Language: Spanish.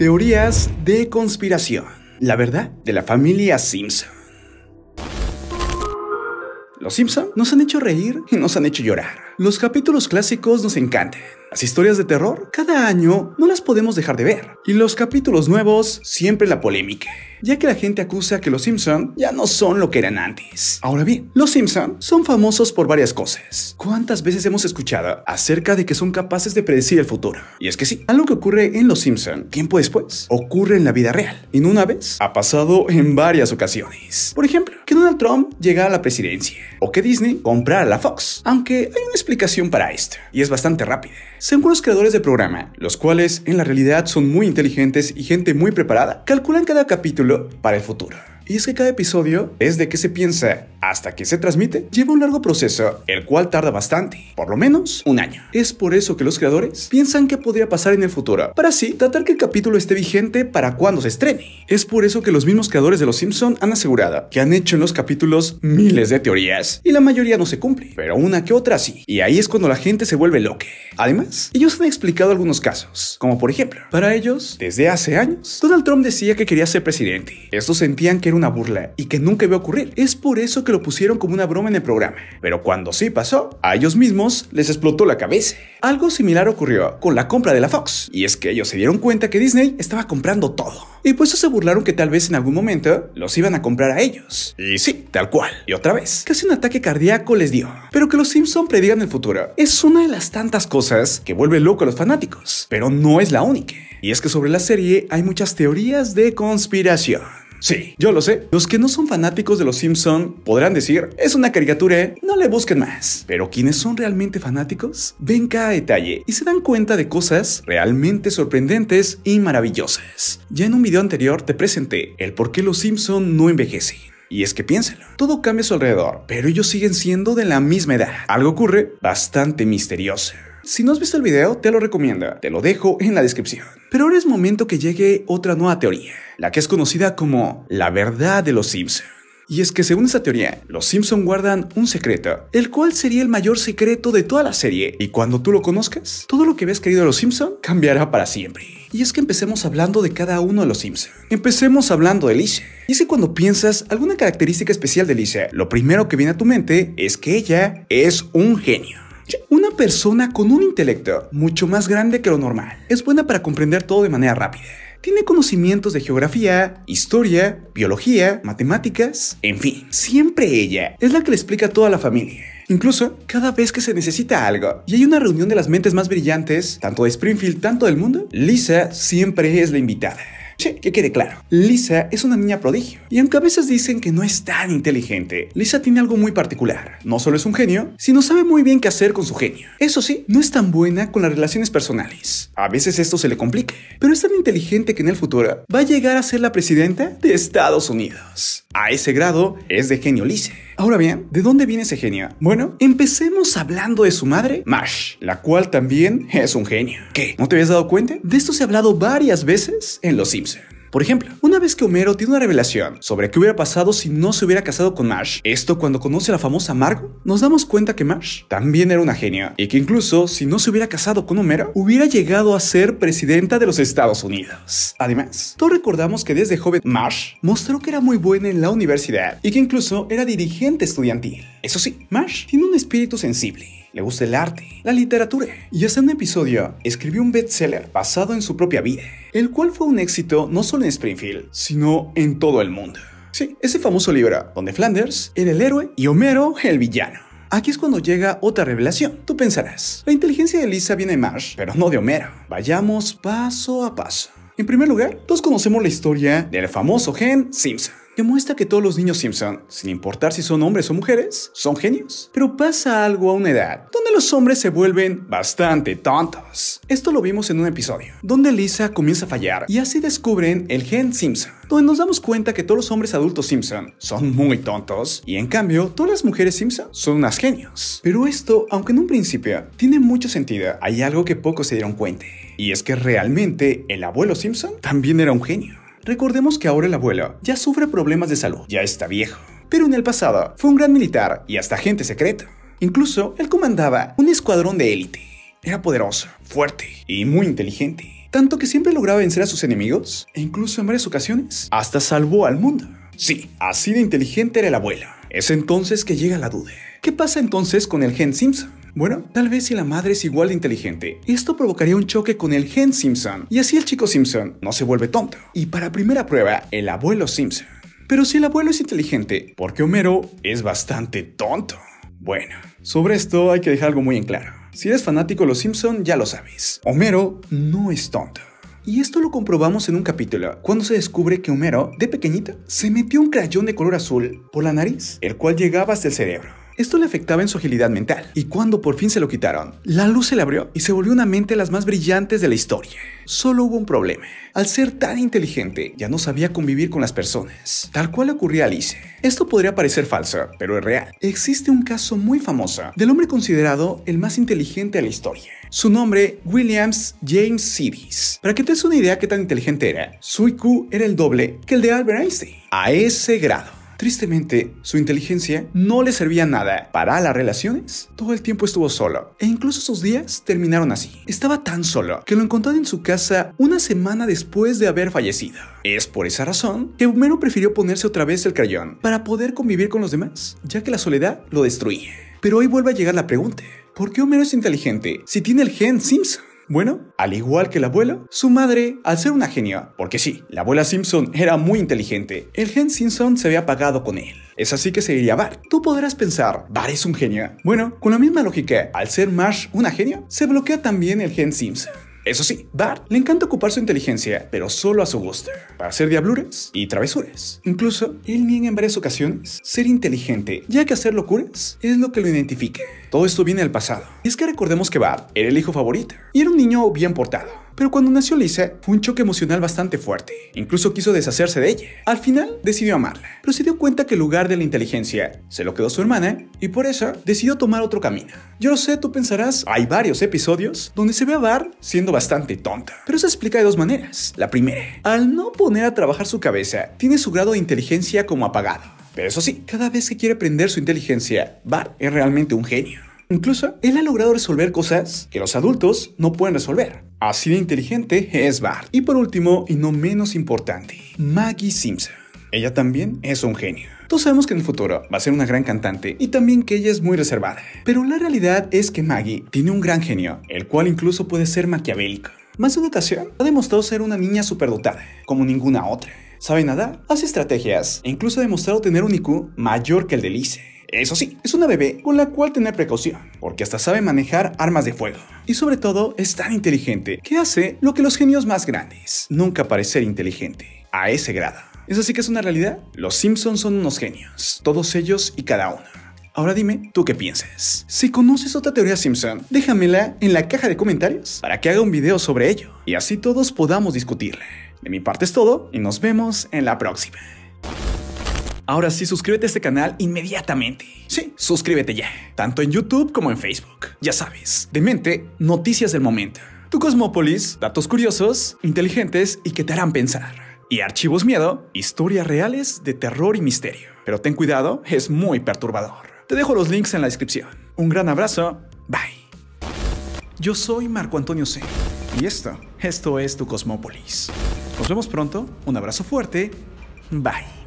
Teorías de conspiración. La verdad de la familia Simpson. Los Simpson nos han hecho reír y nos han hecho llorar. Los capítulos clásicos nos encantan las historias de terror cada año no las podemos dejar de ver. Y los capítulos nuevos siempre la polémica ya que la gente acusa que los Simpson ya no son lo que eran antes. Ahora bien, los Simpson son famosos por varias cosas. ¿Cuántas veces hemos escuchado acerca de que son capaces de predecir el futuro? Y es que sí, algo que ocurre en los Simpson tiempo después ocurre en la vida real. Y no una vez, ha pasado en varias ocasiones. Por ejemplo, que Donald Trump llega a la presidencia o que Disney comprara la Fox. Aunque hay una explicación para esto y es bastante rápida. Según los creadores del programa, los cuales en la realidad son muy inteligentes y gente muy preparada, calculan cada capítulo para el futuro. Y es que cada episodio, desde que se piensa hasta que se transmite, lleva un largo proceso, el cual tarda bastante, por lo menos un año. Es por eso que los creadores piensan que podría pasar en el futuro, para así tratar que el capítulo esté vigente para cuando se estrene. Es por eso que los mismos creadores de Los Simpson han asegurado que han hecho en los capítulos miles de teorías, y la mayoría no se cumple, pero una que otra sí, y ahí es cuando la gente se vuelve loca. Además, ellos han explicado algunos casos, como por ejemplo, para ellos, desde hace años, Donald Trump decía que quería ser presidente. Estos sentían que era una burla y que nunca iba a ocurrir. Es por eso que lo pusieron como una broma en el programa. Pero cuando sí pasó, a ellos mismos les explotó la cabeza. Algo similar ocurrió con la compra de la Fox. Y es que ellos se dieron cuenta que Disney estaba comprando todo. Y pues se burlaron que tal vez en algún momento los iban a comprar a ellos. Y sí, tal cual. Y otra vez, casi un ataque cardíaco les dio. Pero que los Simpson predigan el futuro es una de las tantas cosas que vuelve loco a los fanáticos. Pero no es la única. Y es que sobre la serie hay muchas teorías de conspiración. Sí, yo lo sé. Los que no son fanáticos de los Simpson podrán decir, es una caricatura, ¿eh? no le busquen más. Pero quienes son realmente fanáticos, ven cada detalle y se dan cuenta de cosas realmente sorprendentes y maravillosas. Ya en un video anterior te presenté el por qué los Simpson no envejecen. Y es que piénselo, todo cambia a su alrededor, pero ellos siguen siendo de la misma edad. Algo ocurre bastante misterioso. Si no has visto el video, te lo recomiendo, te lo dejo en la descripción. Pero ahora es momento que llegue otra nueva teoría, la que es conocida como la verdad de los Simpsons Y es que según esta teoría, los Simpson guardan un secreto, el cual sería el mayor secreto de toda la serie, y cuando tú lo conozcas, todo lo que habías querido de los Simpson cambiará para siempre. Y es que empecemos hablando de cada uno de los Simpson. Empecemos hablando de Lisa. Y es que cuando piensas alguna característica especial de Lisa, lo primero que viene a tu mente es que ella es un genio. Una persona con un intelecto mucho más grande que lo normal. Es buena para comprender todo de manera rápida. Tiene conocimientos de geografía, historia, biología, matemáticas, en fin, siempre ella es la que le explica a toda la familia. Incluso cada vez que se necesita algo y hay una reunión de las mentes más brillantes, tanto de Springfield, tanto del mundo, Lisa siempre es la invitada. Che, que quede claro, Lisa es una niña prodigio, y aunque a veces dicen que no es tan inteligente, Lisa tiene algo muy particular. No solo es un genio, sino sabe muy bien qué hacer con su genio. Eso sí, no es tan buena con las relaciones personales. A veces esto se le complica, pero es tan inteligente que en el futuro va a llegar a ser la presidenta de Estados Unidos. A ese grado es de genio Lisa. Ahora bien, ¿de dónde viene ese genio? Bueno, empecemos hablando de su madre, Mash, la cual también es un genio. ¿Qué? ¿No te habías dado cuenta? De esto se ha hablado varias veces en Los Simpsons. Por ejemplo, una vez que Homero tiene una revelación sobre qué hubiera pasado si no se hubiera casado con Marsh, esto cuando conoce a la famosa Margo, nos damos cuenta que Marsh también era una genia y que incluso si no se hubiera casado con Homero, hubiera llegado a ser presidenta de los Estados Unidos. Además, todos recordamos que desde joven Marsh mostró que era muy buena en la universidad y que incluso era dirigente estudiantil. Eso sí, Marsh tiene un espíritu sensible. Le gusta el arte, la literatura, y hasta un episodio escribió un bestseller basado en su propia vida, el cual fue un éxito no solo en Springfield, sino en todo el mundo. Sí, ese famoso libro, donde Flanders era el héroe y Homero el villano. Aquí es cuando llega otra revelación. Tú pensarás, la inteligencia de Lisa viene de Marsh, pero no de Homero. Vayamos paso a paso. En primer lugar, todos conocemos la historia del famoso Gen Simpson demuestra que todos los niños Simpson, sin importar si son hombres o mujeres, son genios. Pero pasa algo a una edad donde los hombres se vuelven bastante tontos. Esto lo vimos en un episodio, donde Lisa comienza a fallar y así descubren el gen Simpson, donde nos damos cuenta que todos los hombres adultos Simpson son muy tontos y en cambio todas las mujeres Simpson son unas genios. Pero esto, aunque en un principio tiene mucho sentido, hay algo que pocos se dieron cuenta. Y es que realmente el abuelo Simpson también era un genio. Recordemos que ahora el abuelo ya sufre problemas de salud, ya está viejo. Pero en el pasado fue un gran militar y hasta agente secreto. Incluso él comandaba un escuadrón de élite. Era poderoso, fuerte y muy inteligente. Tanto que siempre lograba vencer a sus enemigos e incluso en varias ocasiones hasta salvó al mundo. Sí, así de inteligente era el abuelo. Es entonces que llega la duda. ¿Qué pasa entonces con el Gen Simpson? Bueno, tal vez si la madre es igual de inteligente, esto provocaría un choque con el gen Simpson, y así el chico Simpson no se vuelve tonto. Y para primera prueba, el abuelo Simpson. Pero si el abuelo es inteligente, porque Homero es bastante tonto? Bueno, sobre esto hay que dejar algo muy en claro. Si eres fanático de los Simpson, ya lo sabes. Homero no es tonto. Y esto lo comprobamos en un capítulo, cuando se descubre que Homero, de pequeñita, se metió un crayón de color azul por la nariz, el cual llegaba hasta el cerebro. Esto le afectaba en su agilidad mental, y cuando por fin se lo quitaron, la luz se le abrió y se volvió una mente de las más brillantes de la historia. Solo hubo un problema. Al ser tan inteligente, ya no sabía convivir con las personas, tal cual ocurría a Alice. Esto podría parecer falso, pero es real. Existe un caso muy famoso del hombre considerado el más inteligente de la historia. Su nombre, Williams James Sidis. Para que te des una idea qué tan inteligente era, su IQ era el doble que el de Albert Einstein. A ese grado. Tristemente, su inteligencia no le servía nada para las relaciones. Todo el tiempo estuvo solo, e incluso sus días terminaron así. Estaba tan solo que lo encontraron en su casa una semana después de haber fallecido. Es por esa razón que Homero prefirió ponerse otra vez el crayón para poder convivir con los demás, ya que la soledad lo destruía. Pero hoy vuelve a llegar la pregunta, ¿por qué Homero es inteligente si tiene el gen Simpson? Bueno, al igual que el abuelo, su madre, al ser una genia, porque sí, la abuela Simpson era muy inteligente, el gen Simpson se había apagado con él. Es así que se diría Bart. Tú podrás pensar, Bart es un genio. Bueno, con la misma lógica, al ser Marsh una genia, se bloquea también el gen Simpson. Eso sí, Bart le encanta ocupar su inteligencia, pero solo a su gusto, para hacer diablures y travesuras. Incluso, él niega en varias ocasiones ser inteligente, ya que hacer locuras es lo que lo identifica. Todo esto viene del pasado. Y es que recordemos que Bart era el hijo favorito y era un niño bien portado. Pero cuando nació Lisa, fue un choque emocional bastante fuerte. Incluso quiso deshacerse de ella. Al final, decidió amarla, pero se dio cuenta que el lugar de la inteligencia se lo quedó su hermana y por eso decidió tomar otro camino. Yo lo sé, tú pensarás, hay varios episodios donde se ve a Bart siendo bastante tonta. Pero se explica de dos maneras. La primera, al no poner a trabajar su cabeza, tiene su grado de inteligencia como apagado eso sí, cada vez que quiere aprender su inteligencia, Bart es realmente un genio. Incluso, él ha logrado resolver cosas que los adultos no pueden resolver. Así de inteligente es Bart. Y por último, y no menos importante, Maggie Simpson. Ella también es un genio. Todos sabemos que en el futuro va a ser una gran cantante y también que ella es muy reservada. Pero la realidad es que Maggie tiene un gran genio, el cual incluso puede ser maquiavélico. Más de una ocasión ha demostrado ser una niña superdotada, como ninguna otra. Sabe nada hace estrategias e incluso ha demostrado tener un IQ mayor que el de Lice. Eso sí, es una bebé con la cual tener precaución, porque hasta sabe manejar armas de fuego. Y sobre todo, es tan inteligente que hace lo que los genios más grandes, nunca parecer inteligente, a ese grado. ¿Eso sí que es una realidad? Los Simpsons son unos genios, todos ellos y cada uno. Ahora dime tú qué piensas. Si conoces otra teoría Simpson, déjamela en la caja de comentarios para que haga un video sobre ello y así todos podamos discutirla. De mi parte es todo y nos vemos en la próxima. Ahora sí, suscríbete a este canal inmediatamente. Sí, suscríbete ya, tanto en YouTube como en Facebook. Ya sabes, de mente, noticias del momento. Tu Cosmópolis, datos curiosos, inteligentes y que te harán pensar. Y Archivos Miedo, historias reales de terror y misterio. Pero ten cuidado, es muy perturbador. Te dejo los links en la descripción. Un gran abrazo, bye. Yo soy Marco Antonio C. Y esto, esto es tu Cosmópolis. Nos vemos pronto, un abrazo fuerte, bye.